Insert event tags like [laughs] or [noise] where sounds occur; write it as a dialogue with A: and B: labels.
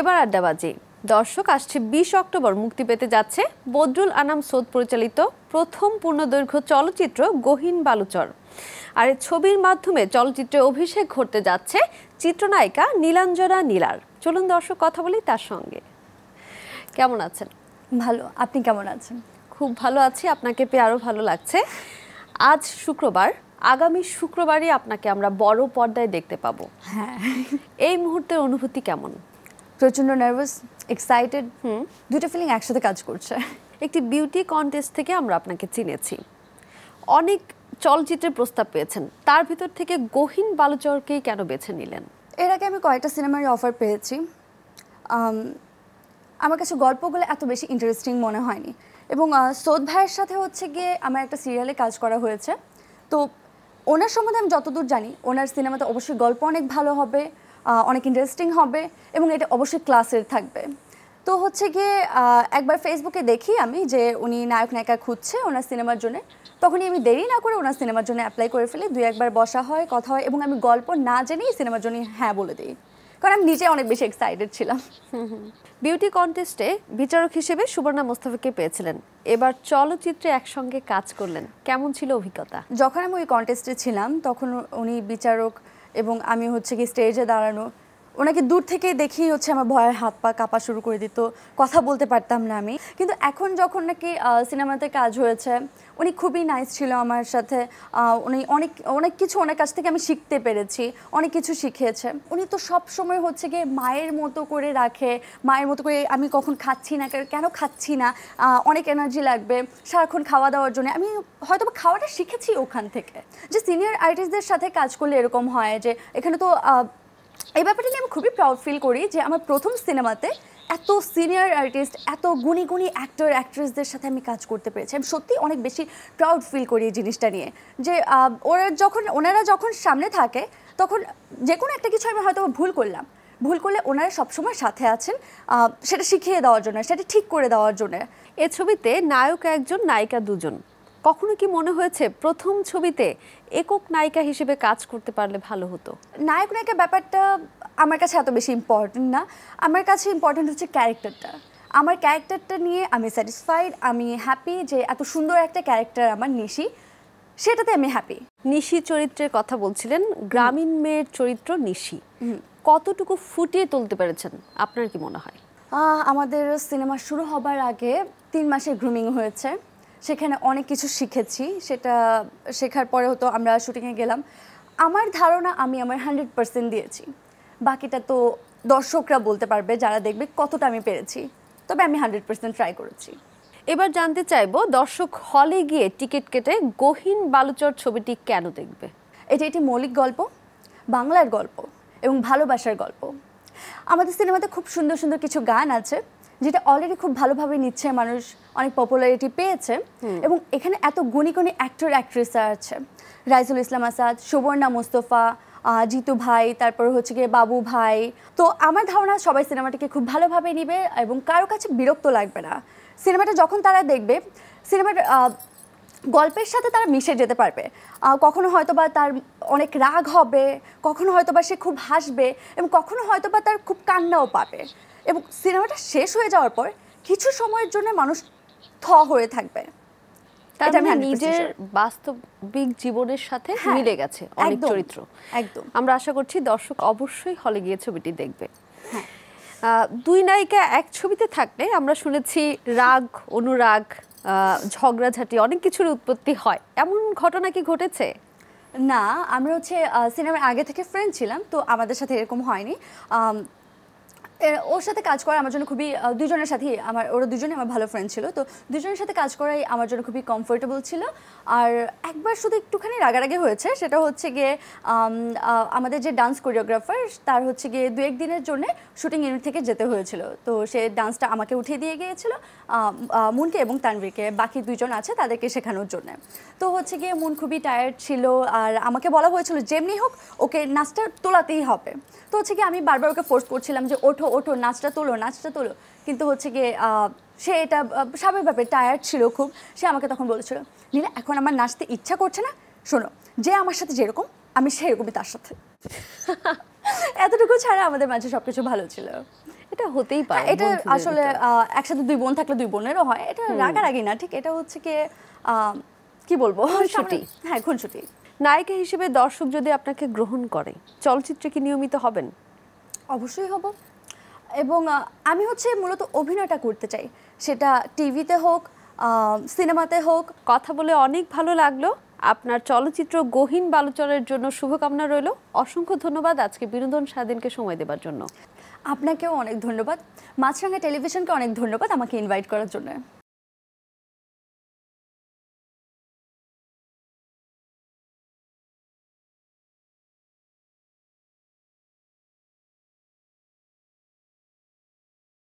A: এবার আড্ডাবাজি দর্শক আসছে বিশ অক্টোবর মুক্তি পেতে যাচ্ছে বদরুল আনাম সোদ পরিচালিত প্রথম পূর্ণদৈর্ঘ্য চলচ্চিত্র গহীন বালুচর আর ছবির মাধ্যমে চলচ্চিত্রে অভিষেক ঘটতে যাচ্ছে চিত্রনায়িকা নীলাঞ্জনা নীলার চলুন দর্শক কথা বলি তার সঙ্গে কেমন আছেন ভালো আপনি কেমন আছেন খুব ভালো আছি আপনাকে পেয়ে আরও ভালো লাগছে আজ শুক্রবার আগামী শুক্রবারই আপনাকে আমরা বড় পর্দায় দেখতে পাবো হ্যাঁ এই মুহূর্তের অনুভূতি কেমন প্রচন্ড নার্ভাস এক্সাইটেড দুটো ফিলিং একসাথে কাজ করছে একটি বিউটি কন্টেস্ট থেকে আমরা আপনাকে চিনেছি অনেক চলচ্চিত্রের প্রস্তাব পেয়েছেন তার ভিতর থেকে গহীন বালুচরকেই কেন বেছে নিলেন
B: এর আগে আমি কয়েকটা সিনেমার অফার পেয়েছি আমার কাছে গল্পগুলো এত বেশি ইন্টারেস্টিং মনে হয়নি এবং সোদ ভাইয়ের সাথে হচ্ছে গিয়ে আমার একটা সিরিয়ালে কাজ করা হয়েছে তো ওনার সম্বন্ধে আমি যতদূর জানি ওনার সিনেমাতে অবশ্যই গল্প অনেক ভালো হবে অনেক ইন্টারেস্টিং হবে এবং এটা অবশ্যই ক্লাসের থাকবে তো হচ্ছে গিয়ে একবার ফেসবুকে দেখি আমি যে উনি নায়ক নায়িকা খুঁজছে ওনার সিনেমার জন্য তখনই আমি দেরি না করে ওনার সিনেমার জন্য অ্যাপ্লাই করে ফেলি দুই একবার বসা হয় কথা হয় এবং আমি গল্প না জেনেই সিনেমার জন্য হ্যাঁ বলে দিই কারণ আমি নিজে অনেক বেশি এক্সাইটেড ছিলাম বিউটি
A: কন্টেস্টে বিচারক হিসেবে সুবর্ণা মোস্তাফাকে পেয়েছিলেন এবার চলচ্চিত্রে একসঙ্গে কাজ
B: করলেন কেমন ছিল অভিজ্ঞতা যখন আমি ওই কন্টেস্টে ছিলাম তখন উনি বিচারক এবং আমি হচ্ছে কি স্টেজে দাঁড়ানো ওনাকে দূর থেকে দেখি হচ্ছে আমার ভয়ের হাত পা কাঁপা শুরু করে দিত কথা বলতে পারতাম না আমি কিন্তু এখন যখন নাকি সিনেমাতে কাজ হয়েছে উনি খুবই নাইস ছিল আমার সাথে উনি অনেক অনেক কিছু ওনার কাছ থেকে আমি শিখতে পেরেছি অনেক কিছু শিখিয়েছে উনি তো সব সময় হচ্ছে গিয়ে মায়ের মতো করে রাখে মায়ের মতো করে আমি কখন খাচ্ছি না কেন খাচ্ছি না অনেক এনার্জি লাগবে সারাক্ষণ খাওয়া দাওয়ার জন্য আমি হয়তো খাওয়াটা শিখেছি ওখান থেকে যে সিনিয়র আর্টিস্টদের সাথে কাজ করলে এরকম হয় যে এখানে তো এই ব্যাপারটা নিয়ে আমি খুবই প্রাউড ফিল করি যে আমার প্রথম সিনেমাতে এত সিনিয়র আর্টিস্ট এত গুণী গুণী অ্যাক্টর অ্যাক্ট্রেসদের সাথে আমি কাজ করতে পেরেছি আমি সত্যি অনেক বেশি প্রাউড ফিল করি এই জিনিসটা নিয়ে যে ওরা যখন ওনারা যখন সামনে থাকে তখন যে কোনো একটা কিছু আমি হয়তো ভুল করলাম ভুল করলে ওনারা সবসময় সাথে আছেন সেটা শিখিয়ে দেওয়ার জন্য সেটা ঠিক করে দেওয়ার জন্য এ ছবিতে নায়ক একজন নায়িকা দুজন কখনো
A: কি মনে হয়েছে প্রথম ছবিতে একক নায়িকা হিসেবে কাজ করতে পারলে ভালো হতো
B: নায়ক নায়িকা ব্যাপারটা আমার কাছে এত বেশি ইম্পর্টেন্ট না আমার কাছে ইম্পর্টেন্ট হচ্ছে ক্যারেক্টারটা আমার ক্যারেক্টারটা নিয়ে আমি স্যাটিসফাইড আমি হ্যাপি যে এত সুন্দর একটা ক্যারেক্টার আমার নিশি সেটাতে আমি হ্যাপি নিশি চরিত্রের কথা বলছিলেন গ্রামীণ মেয়ের
A: চরিত্র নিশি কতটুকু ফুটিয়ে তুলতে পেরেছেন আপনার কি মনে হয়
B: আমাদের সিনেমা শুরু হবার আগে তিন মাসে গ্রুমিং হয়েছে সেখানে অনেক কিছু শিখেছি সেটা শেখার পরে হতো আমরা শুটিংয়ে গেলাম আমার ধারণা আমি আমার হান্ড্রেড পার্সেন্ট দিয়েছি বাকিটা তো দর্শকরা বলতে পারবে যারা দেখবে কতটা আমি পেরেছি তবে আমি হান্ড্রেড পার্সেন্ট ট্রাই করেছি এবার জানতে চাইব দর্শক হলে গিয়ে টিকিট কেটে গহীন বালুচর ছবিটি কেন দেখবে এটা একটি মৌলিক গল্প বাংলার গল্প এবং ভালোবাসার গল্প আমাদের সিনেমাতে খুব সুন্দর সুন্দর কিছু গান আছে যেটা অলরেডি খুব ভালোভাবে নিচ্ছে মানুষ অনেক পপুলারিটি পেয়েছে এবং এখানে এত গুণী গুণী অ্যাক্টর অ্যাক্ট্রেসরা আছে রাইজুল ইসলাম আসাদ সুবর্ণা মোস্তফা জিতু ভাই তারপর হচ্ছে গিয়ে বাবু ভাই তো আমার ধারণা সবাই সিনেমাটিকে খুব ভালোভাবে নিবে এবং কারো কাছে বিরক্ত লাগবে না সিনেমাটা যখন তারা দেখবে সিনেমার গল্পের সাথে তারা মিশে যেতে পারবে কখনো হয়তো বা তার অনেক রাগ হবে কখনো হয়তো বা সে খুব হাসবে এবং কখনো হয়তো বা তার খুব কান্নাও পাবে এবং সিনেমাটা শেষ হয়ে যাওয়ার পর কিছু সময়ের জন্য মানুষ থ হয়ে থাকবে মানে নিজের
A: বাস্তবিক জীবনের সাথে হ্যাঁ, মিলে গেছে অনেক চরিত্র
B: একদম আমরা আশা
A: করছি দর্শক অবশ্যই হলে গিয়ে ছবিটি দেখবে হ্যাঁ। দুই নায়িকা এক ছবিতে থাকলে আমরা শুনেছি রাগ অনুরাগ ঝগড়াঝাটি অনেক কিছুর উৎপত্তি
B: হয় এমন ঘটনা কি ঘটেছে না আমরা হচ্ছে সিনেমার আগে থেকে ফ্রেন্ড ছিলাম তো আমাদের সাথে এরকম হয়নি ওর সাথে কাজ করা আমার জন্য খুবই দুজনের সাথেই আমার ওরা দুজনে আমার ভালো ফ্রেন্ড ছিল তো দুজনের সাথে কাজ করাই আমার জন্য খুবই কমফোর্টেবল ছিল আর একবার শুধু একটুখানি রাগারাগি হয়েছে সেটা হচ্ছে গিয়ে আমাদের যে ডান্স কোরিওগ্রাফার তার হচ্ছে গিয়ে দু একদিনের জন্য শুটিং ইউনিট থেকে যেতে হয়েছিল তো সে ডান্সটা আমাকে উঠিয়ে দিয়ে গিয়েছিল মুনকে এবং তানভীরকে বাকি দুজন আছে তাদেরকে শেখানোর জন্য তো হচ্ছে গিয়ে মুন খুবই টায়ার্ড ছিল আর আমাকে বলা হয়েছিল যেমনি হোক ওকে নাচটা তোলাতেই হবে তো হচ্ছে গিয়ে আমি বারবার ওকে ফোর্স করছিলাম যে ওঠো বলবো ওঠো নাচটা তোলো নাচটা তোলো কিন্তু হচ্ছে গিয়ে সে এটা স্বাভাবিকভাবে টায়ার্ড ছিল খুব সে আমাকে তখন বলেছিল নীলা এখন আমার নাচতে ইচ্ছা করছে না শোনো যে আমার সাথে যেরকম আমি সেরকমই তার সাথে [laughs] এতটুকু ছাড়া আমাদের মাঝে সব কিছু ভালো ছিল এটা হতেই পারে এটা আসলে একসাথে দুই বোন থাকলে দুই বোনেরও হয় এটা রাগারাগি না ঠিক এটা হচ্ছে কি কি বলবো ছুটি হ্যাঁ ছুটি নায়িকা হিসেবে দর্শক যদি আপনাকে গ্রহণ করে চলচ্চিত্রে কি নিয়মিত হবেন অবশ্যই হব এবং আমি হচ্ছে মূলত অভিনয়টা করতে চাই সেটা টিভিতে হোক সিনেমাতে হোক কথা বলে অনেক
A: ভালো লাগলো আপনার চলচ্চিত্র গহীন বালুচরের জন্য শুভকামনা রইল অসংখ্য ধন্যবাদ
B: আজকে বিনোদন স্বাধীনকে সময় দেবার জন্য আপনাকেও অনেক ধন্যবাদ মাছরাঙ্গা টেলিভিশনকে অনেক ধন্যবাদ আমাকে ইনভাইট করার জন্য